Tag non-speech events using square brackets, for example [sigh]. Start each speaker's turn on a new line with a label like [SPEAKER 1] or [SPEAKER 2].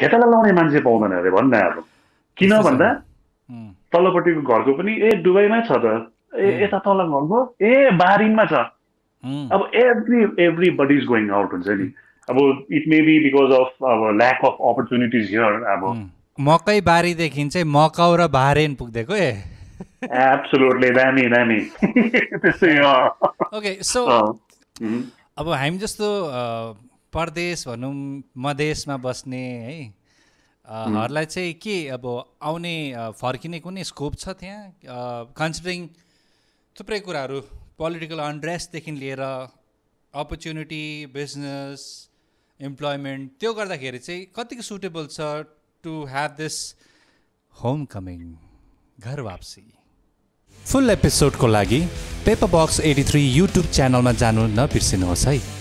[SPEAKER 1] खेताला लाउने मान्छे पाउँदैन अरे भन्न अब किन भन्दा तल्लोपट्टिको घरको पनि ए दुबईमा छ त ए यता तल घरको ए बारिनमा छ अब every everybody is going out हुन्छ नि अब it may be because of अब ल्याक अफ
[SPEAKER 2] अपर्च्युनिटिज हियर अब
[SPEAKER 3] मकै बारीदेखि चाहिँ मकाउ र बारेन पुग्दैको ए
[SPEAKER 2] एब्सोल्युटली दामी दामी ओके [laughs] सो अब
[SPEAKER 3] हामी जस्तो परदेश भनौँ मधेसमा बस्ने है हरलाई चाहिँ के अब आउने फर्किने कुनै स्कोप छ त्यहाँ कन्सिडरिङ थुप्रै कुराहरू पोलिटिकल अनड्रेसदेखि लिएर अपर्च्युनिटी बिजनेस इम्प्लोइमेन्ट त्यो गर्दाखेरि चाहिँ कतिको सुटेबल छ to have this home coming Ghar Wapasi
[SPEAKER 4] full एपिसोडको लागि paper box eighty three YouTube च्यानलमा जानु नबिर्सिनुहोस् है